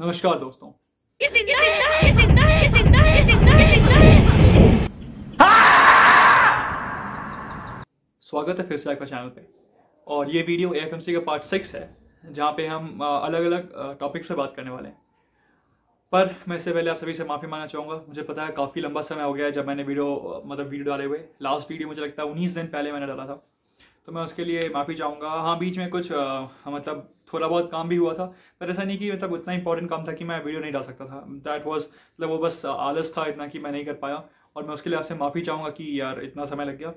नमस्कार दोस्तों स्वागत है फिर से आपका चैनल पे और ये video A F M C का पार्ट सिक्स है जहाँ पे हम अलग अलग टॉपिक्स पे बात करने वाले हैं पर मैं इससे पहले आप सभी से माफ़ी मांगना चाहूँगा मुझे पता है काफ़ी लंबा समय हो गया है जब मैंने वीडियो मतलब वीडियो डाले हुए लास्ट वीडियो मुझे लगता है उन्नीस दिन पहले मैंने डाला था तो मैं उसके लिए माफ़ी चाहूँगा हाँ बीच में कुछ आ, मतलब थोड़ा बहुत काम भी हुआ था पर ऐसा नहीं कि मतलब उतना इंपॉर्टेंट काम था कि मैं वीडियो नहीं डाल सकता था दैट वॉज मतलब वो बस आलस था इतना कि मैं नहीं कर पाया और मैं उसके लिए आपसे माफ़ी चाहूँगा कि यार इतना समय लग गया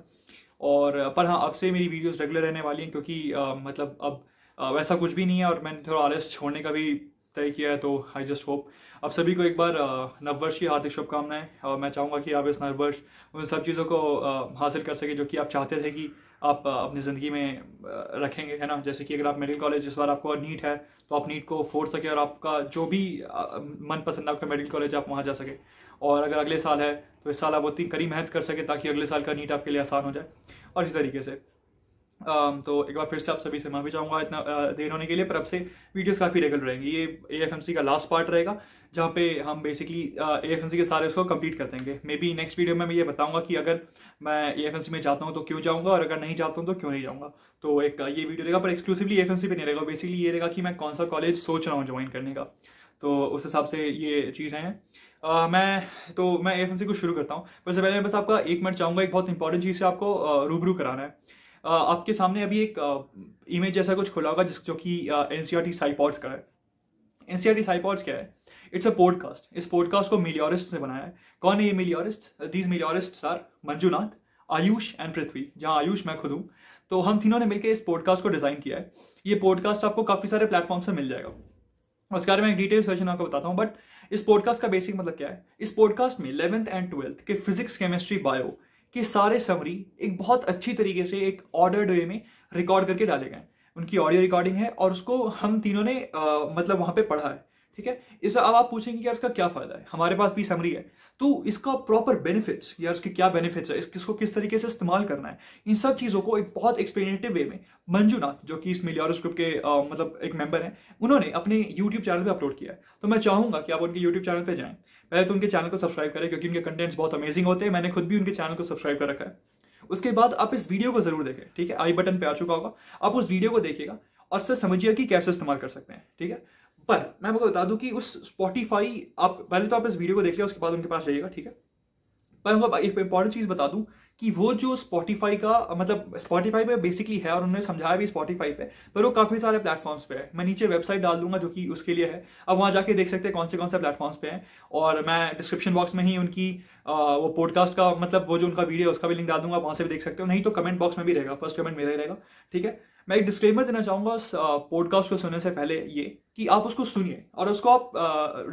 और पर हाँ अब से मेरी वीडियोज़ रेगुलर रहने वाली हैं क्योंकि आ, मतलब अब आ, वैसा कुछ भी नहीं है और मैंने थोड़ा आलस छोड़ने का भी तय किया है तो आई जस्ट होप आप सभी को एक बार नववर्ष की हार्दिक शुभकामनाएं और मैं चाहूँगा कि आप इस नववर्ष उन सब चीज़ों को हासिल कर सके जो कि आप चाहते थे कि आप अपनी ज़िंदगी में रखेंगे है ना जैसे कि अगर आप मेडिकल कॉलेज इस बार आपको नीट है तो आप नीट को फोड़ सके और आपका जो भी मनपसंद आपका मेडिकल कॉलेज आप वहाँ जा सके और अगर अगले साल है तो इस साल आप उतनी कड़ी मेहनत कर सके ताकि अगले साल का नीट आपके लिए आसान हो जाए और इस तरीके से Um, तो एक बार फिर से आप सभी से माफी चाहूँगा इतना uh, देर होने के लिए पर अब से वीडियोस काफ़ी रेगुलर रहेंगे ये ए का लास्ट पार्ट रहेगा जहाँ पे हम बेसिकली ए uh, के सारे उसको कंप्लीट कर देंगे मे बी नेक्स्ट वीडियो में मैं ये बताऊँगा कि अगर मैं ए में जाता हूँ तो क्यों जाऊँगा और अगर नहीं जाता हूँ तो क्यों नहीं जाऊँगा तो एक uh, ये वीडियो रहेगा पर एक्सक्लूसिवली ए पे नहीं रहेगा बेसिकली ये रहेगा कि मैं कौन सा कॉलेज सोच रहा हूँ ज्वाइन करने का तो उस हिसाब से ये चीज़ें हैं Uh, मैं तो मैं ए को शुरू करता हूँ वैसे पहले मैं बस आपका एक मिनट चाहूँगा एक बहुत इंपॉर्टेंट चीज़ से आपको रूबरू कराना है आपके सामने अभी एक इमेज जैसा कुछ खुला होगा जिस जो कि N C R T SciPods का है N C R T SciPods क्या है इट्स अ पॉडकास्ट इस पॉडकास्ट को मिलियोरिस्ट ने बनाया है कौन है ये Meliorist these Meliorist are Manjunath Ayush and Prithvi जहाँ आयुष मैं खुद हूँ तो हम तीनों ने मिलकर इस पॉडकास्ट को डिज़ाइन किया है ये पॉडकास्ट आपको काफ़ी सारे प्लेटफॉर्म से मिल जाएगा उसके बारे में एक डिटेल्स सर्चन आपको बताता हूँ बट इस पॉडकास्ट का बेसिक मतलब क्या है इस पॉडकास्ट में इलेवंथ एंड ट्वेल्थ के फिजिक्स केमिस्ट्री बायो के सारे समरी एक बहुत अच्छी तरीके से एक ऑर्डर्ड वे में रिकॉर्ड करके डाले गए उनकी ऑडियो रिकॉर्डिंग है और उसको हम तीनों ने आ, मतलब वहाँ पे पढ़ा है ठीक है इसे अब आप पूछेंगे कि यार इसका क्या फायदा है हमारे पास भी समरी है तो इसका प्रॉपर बेनिफिट्स यार इसके क्या बेनिफिट्स है इस, किसको किस तरीके से इस्तेमाल करना है इन सब चीज़ों को एक बहुत एक्सप्लेनेटिव वे में मंजूनाथ जो कि इस मिलियर ग्रुप के आ, मतलब एक मेंबर हैं उन्होंने अपने यूट्यूब चैनल पर अपलोड किया है तो मैं चाहूँगा कि आप उनके यूट्यूब चैनल पर जाएँ पहले तो उनके चैनल को सब्सक्राइब करें क्योंकि उनके कंटेंट्स बहुत अमेजिंग होते हैं मैंने खुद भी उनके चैनल को सब्सक्राइब कर रखा है उसके बाद आप इस वीडियो को जरूर देखें ठीक है आई बटन पर आ चुका होगा आप उस वीडियो को देखिएगा और सर समझिए कि कैसे इस्तेमाल कर सकते हैं ठीक है पर मैं आपको बता दूं कि उस स्पॉटीफाई आप पहले तो आप इस वीडियो को देख लिया उसके बाद उनके पास जाइएगा ठीक है पर मैं एक इंपॉर्टेंट चीज़ बता दूं कि वो जो स्पॉटीफाई का मतलब स्पॉटीफाई पे बेसिकली है और उन्होंने समझाया भी स्पॉटीफाई पे पर वो काफ़ी सारे प्लेटफॉर्म्स पे है मैं नीचे वेबसाइट डाल दूंगा जो कि उसके लिए है अब वहां जाके देख सकते हैं कौन से कौन से प्लेटफॉर्म्स पे हैं और मैं डिस्क्रिप्शन बॉक्स में ही उनकी वो पॉडकास्ट का मतलब वो जो उनका वीडियो है उसका भी लिंक डाल दूंगा वहां से भी देख सकते हो नहीं तो कमेंट बॉक्स में भी रहेगा फर्स्ट कमेंट मेरा ही रहेगा ठीक है मैं एक डिस्क्लेमर देना चाहूँगा उस पॉडकास्ट को सुनने से पहले ये कि आप उसको सुनिए और उसको आप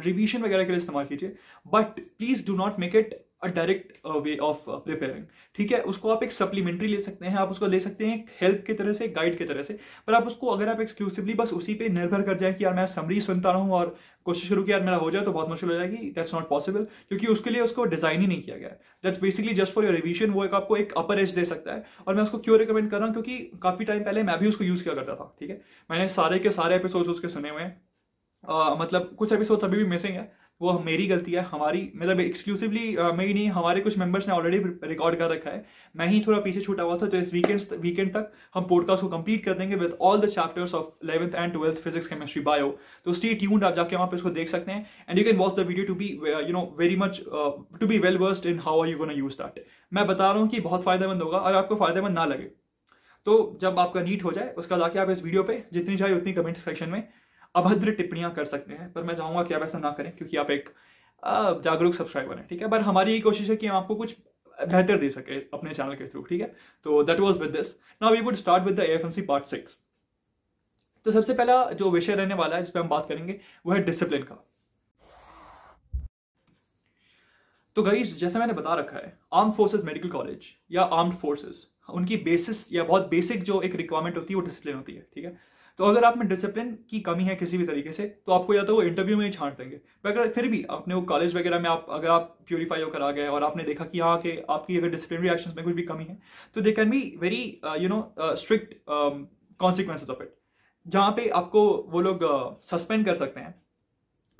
रिवीजन वगैरह के लिए इस्तेमाल कीजिए but please do not make it a direct way of preparing ठीक है उसको आप एक सप्लीमेंट्री ले सकते हैं आप उसको ले सकते हैं हेल्प की तरह से गाइड की तरह से पर आप उसको अगर आप एक्सक्लूसिवली बस उसी पे निर्भर कर जाए कि यार मैं समरी सुनता रहूँ और कोशिश करूँ कि यार मेरा हो जाए तो बहुत मुश्किल हो जाएगी दैट्स नॉट पॉसिबल क्योंकि उसके लिए उसको डिजाइन ही नहीं किया गया है that's basically just for your revision वो एक आपको एक अपर एज दे सकता है और मैं उसको क्यों रिकमेंड कर रहा हूँ क्योंकि काफ़ी टाइम पहले मैं भी उसको यूज़ किया करता था ठीक है मैंने सारे के सारे एपिसोड उसके सुने हुए हैं मतलब कुछ एपिसोड अभी भी मिसिंग है वो मेरी गलती है हमारी मतलब एक्सक्लूसिवली मैं ही नहीं हमारे कुछ मेंबर्स ने ऑलरेडी रिकॉर्ड कर रखा है मैं ही थोड़ा पीछे छूटा हुआ था तो इस वीकेंड वीकेंड तक हम पॉडकास्ट को कंप्लीट कर देंगे with all the chapters of eleventh and twelfth physics chemistry bio तो स्टी ट्यून्ड आप जाके वहाँ पे इसको देख सकते हैं and you can watch the video to be you know very much to be well versed in how are you gonna use that मैं बता रहा हूँ कि बहुत फायदेमंद होगा और आपको फायदेमंद ना लगे तो जब आपका नीट हो जाए उसका जाके आप इस वीडियो पे जितनी चाहिए उतनी कमेंट सेक्शन में अभद्र टिप्पणियां कर सकते हैं पर मैं चाहूंगा कि आप ऐसा ना करें क्योंकि आप एक जागरूक सब्सक्राइबर हैं ठीक है पर हमारी यही कोशिश है कि हम आपको कुछ बेहतर दे सके अपने चैनल के थ्रू ठीक है तो that was with this now we would start with the F part six तो सबसे पहला जो विषय रहने वाला है जिस पर हम बात करेंगे वह है डिसिप्लिन का तो गई जैसा मैंने बता रखा है आर्म फोर्सेज मेडिकल कॉलेज या आर्म्ड फोर्सेज उनकी बेसिस या बहुत बेसिक जो एक रिक्वायरमेंट होती है वो डिसिप्लिन होती है ठीक है तो अगर आप में डिसिप्लिन की कमी है किसी भी तरीके से तो आपको या तो वो इंटरव्यू में ही छाट देंगे अगर फिर भी आपने वो कॉलेज वगैरह में आप अगर आप प्योरीफाई होकर आ गए और आपने देखा कि हाँ कि आपकी अगर डिसिप्लिन एक्शन में कुछ भी कमी है तो they can be very you know strict consequence of it जहाँ पे आपको वो लोग सस्पेंड uh, कर सकते हैं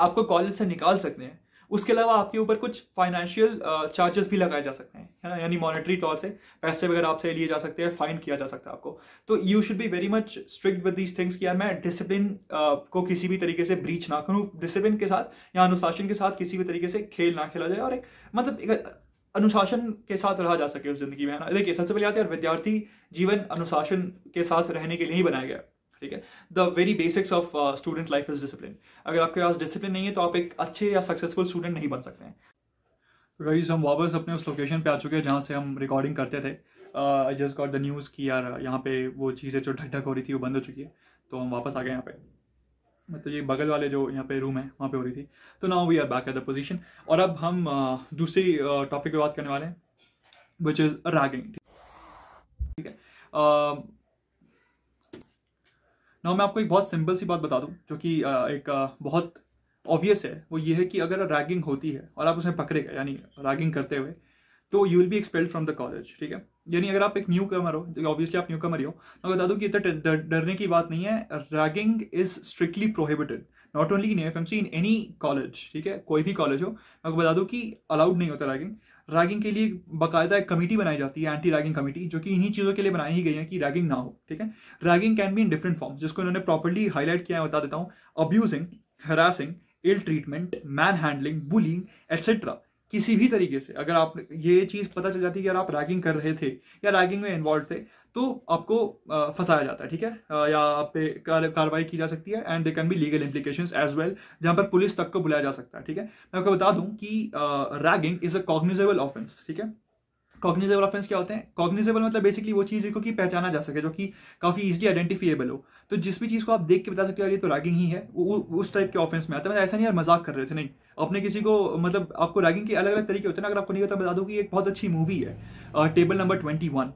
आपको कॉलेज से निकाल सकते हैं उसके अलावा आपके ऊपर कुछ फाइनेंशियल चार्जेस uh, भी लगाए जा सकते हैं है ना यानी मॉनेटरी तौर से पैसे वगैरह आपसे लिए जा सकते हैं फाइन किया जा सकता है आपको तो you should be very much strict with these things कि यार मैं डिसिप्लिन uh, को किसी भी तरीके से ब्रीच ना करूँ डिसिप्लिन के साथ या अनुशासन के साथ किसी भी तरीके से खेल ना खेला जाए और एक मतलब एक uh, अनुशासन के साथ रहा जा सके उस जिंदगी में है ना देखिए सबसे पहले आते हैं विद्यार्थी जीवन अनुशासन के साथ रहने के लिए ही बनाया गया है ठीक है the very basics of student life is discipline अगर आपके पास डिसिप्लिन नहीं है तो आप एक अच्छे या सक्सेसफुल स्टूडेंट नहीं बन सकते हैं रईस हम वापस अपने उस लोकेशन पे आ चुके हैं जहाँ से हम रिकॉर्डिंग करते थे I just got the news कि यार यहाँ पे वो चीज़ें जो ढक ढक हो रही थी वो बंद हो चुकी है तो हम वापस आ गए यहाँ पे मतलब ये बगल वाले जो यहाँ पे रूम है वहाँ पे हो रही थी तो now we are back at the position और अब हम uh, दूसरी टॉपिक uh, पे बात करने वाले हैं विच इज़ रैगिंग ठीक है uh, ना मैं आपको एक बहुत सिंपल सी बात बता दूं जो कि एक बहुत ऑब्वियस है वो ये है कि अगर रैगिंग होती है और आप उसमें पकड़े गए यानी रैगिंग करते हुए तो you will be expelled from the college ठीक है यानी अगर आप एक न्यू कमर हो ऑब्वियसली आप न्यू कमर ही हो मैं बता दूं कि इतना डरने की बात नहीं है ragging is strictly prohibited not only in F M C in any college ठीक है कोई भी कॉलेज हो मैं आपको बता दूं कि अलाउड नहीं होता रैगिंग रैगिंग के लिए बाकायदा एक कमेटी बनाई जाती है एंटी रैगिंग कमेटी जो कि इन्हीं चीज़ों के लिए बनाई ही गई है कि रैगिंग ना हो ठीक है ragging can be in different forms जिसको इन्होंने प्रॉपरली हाईलाइट किया है बता देता हूँ abusing harassing ill treatment manhandling bullying etcetera किसी भी तरीके से अगर आप ये चीज़ पता चल जाती है कि यार आप रैगिंग कर रहे थे या रैगिंग में इन्वॉल्व थे तो आपको फंसाया जाता है ठीक है या आप पे कार्रवाई की जा सकती है and they can be legal implication as well जहाँ पर पुलिस तक को बुलाया जा सकता है ठीक है मैं आपको बता दूँ कि ragging is a cognizable offence ठीक है कॉग्निजेबल ऑफेंस क्या होते हैं कॉग्निजेबल मतलब बेसिकली वो चीज़ जिसको कि पहचाना जा सके जो कि काफ़ी इजीली आइडेंटिफिएबल हो तो जिस भी चीज़ को आप देख के बता सकते हो ये तो रैगिंग ही है वो उस टाइप के ऑफेंस में आता है मतलब ऐसा नहीं यार मजाक कर रहे थे नहीं अपने किसी को मतलब आपको रैगिंग के अलग अलग तरीके होते हैं अगर आपको नहीं पता बता दो कि एक बहुत अच्छी मूवी है टेबल नंबर ट्वेंटी वन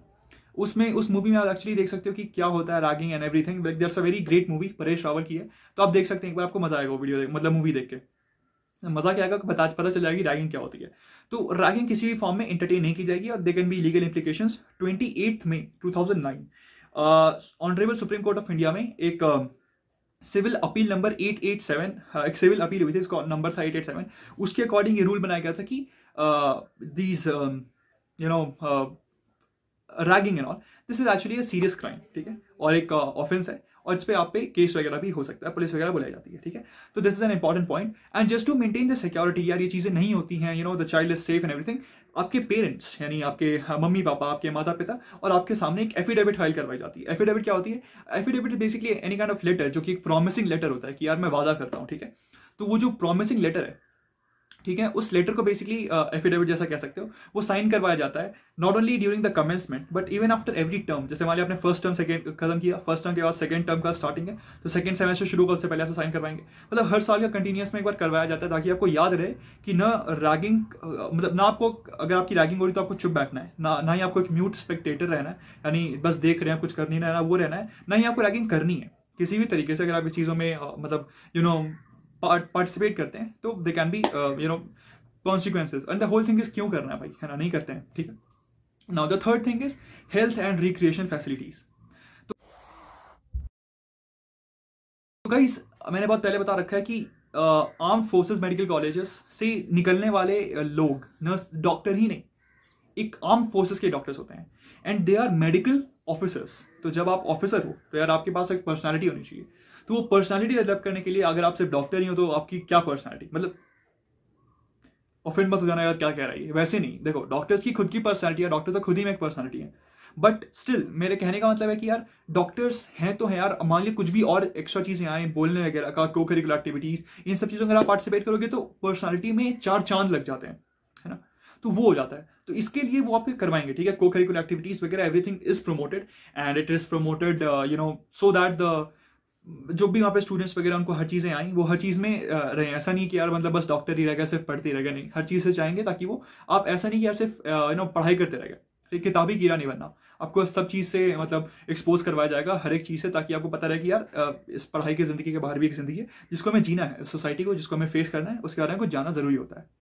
उसमें उस मूवी में आप एक्चुअली देख सकते हो कि क्या होता है ragging and everything like there's a very great movie Paresh Rawal की है तो आप देख सकते हैं एक बार आपको मजा आएगा वीडियो मतलब मूवी देख के मजा क्या आएगा पता पता चल जाएगी रैगिंग क्या होती है तो रैगिंग किसी भी फॉर्म में एंटरटेन नहीं की जाएगी और they can be legal implication twenty eight May two thousand nine honourable Supreme Court of India में एक civil appeal number eight eight seven एक सिविल अपील हुई थी इसका नंबर था सेवन उसके अकॉर्डिंग ये रूल बनाया गया था कि these you know ragging and all this is actually a serious crime ठीक है और एक ऑफेंस uh, है और इस पर आप पे केस वगैरह भी हो सकता है पुलिस वगैरह बुलाई जाती है ठीक है तो this is an important point and just to maintain the security यार ये चीज़ें नहीं होती हैं you know the child is safe and everything आपके पेरेंट्स यानी आपके uh, मम्मी पापा आपके माता पिता और आपके सामने एक एफिडेविट फाइल करवाई जाती है एफिडेविट क्या होती है affidavit basically any kind of letter जो कि एक प्रॉमिसिंग लेटर होता है कि यार मैं वादा करता हूँ ठीक है तो वो जो प्रॉमिसिंग लेटर है ठीक है उस लेटर को बेसिकली एफिडेविट uh, जैसा कह सकते हो वो साइन करवाया जाता है not only during the commencement but even after every term जैसे हमारे आपने फर्स्ट टर्म सेकंड खत्म किया फर्स्ट टर्म के बाद सेकंड टर्म का स्टार्टिंग है तो सेकंड सेमेस्टर शुरू कर से पहले आपसे साइन करवाएंगे मतलब हर साल का कंटिन्यूस में एक बार करवाया जाता है ताकि आपको याद रहे कि ना रैगिंग uh, मतलब ना आपको अगर आपकी रैगिंग हो रही तो आपको चुप बैठना है ना ना ही आपको एक म्यूट स्पेक्टेटर रहना है यानी बस देख रहे हैं कुछ कर नहीं रहना वो रहना है ना ही आपको रैगिंग करनी है किसी भी तरीके से अगर आप इस चीज़ों में uh, मतलब यू नो पार्टिसिपेट करते हैं तो they can be you know consequences and the whole thing is क्यों करना है भाई है ना नहीं करते हैं ठीक है now the third thing is health and recreation facilities तो गाइस तो मैंने बहुत पहले बता रखा है कि आर्म फोर्सेस मेडिकल कॉलेजेस से निकलने वाले uh, लोग नर्स डॉक्टर ही नहीं एक आर्म फोर्सेस के डॉक्टर्स होते हैं and they are medical officers तो जब आप ऑफिसर हो तो यार आपके पास एक पर्सनैलिटी होनी चाहिए तो वो पर्सनैलिटी डेवलप करने के लिए अगर आप सिर्फ डॉक्टर ही हो तो आपकी क्या पर्सनैलिटी मतलब ऑफेंड मत हो जाना यार क्या कह रहा है वैसे नहीं देखो डॉक्टर्स की खुद की पर्सनैलिटी है डॉक्टर तो खुद ही में एक पर्सनैलिटी है बट स्टिल मेरे कहने का मतलब है कि यार डॉक्टर्स हैं तो हैं यार मान लीजिए कुछ भी और एक्स्ट्रा चीज़ें आए बोलने वगैरह का को करिकुलर एक्टिविटीज़ इन सब चीज़ों में अगर आप पार्टिसिपेट करोगे तो पर्सनैलिटी में चार चांद लग जाते हैं है ना तो वो हो जाता है तो इसके लिए वो आपके करवाएंगे ठीक है को करिकुलर एक्टिविटीज़ वगैरह everything is promoted and it is promoted you know so that the जो भी वहाँ पे स्टूडेंट्स वगैरह उनको हर चीज़ें आई वो हर चीज़ में रहें ऐसा नहीं कि यार मतलब बस डॉक्टर ही रहेगा सिर्फ पढ़ते रहेगा नहीं हर चीज़ से चाहेंगे ताकि वो आप ऐसा नहीं कि यार सिर्फ यू नो पढ़ाई करते रहेगा किताबी कीड़ा नहीं बनना आपको सब चीज़ से मतलब एक्सपोज करवाया जाएगा हर एक चीज़ से ताकि आपको पता रहे कि यार इस पढ़ाई की ज़िंदगी के बाहर भी एक ज़िंदगी है जिसको हमें जीना है सोसाइटी को जिसको हमें फेस करना है उसके बारे में कुछ जाना ज़रूरी होता है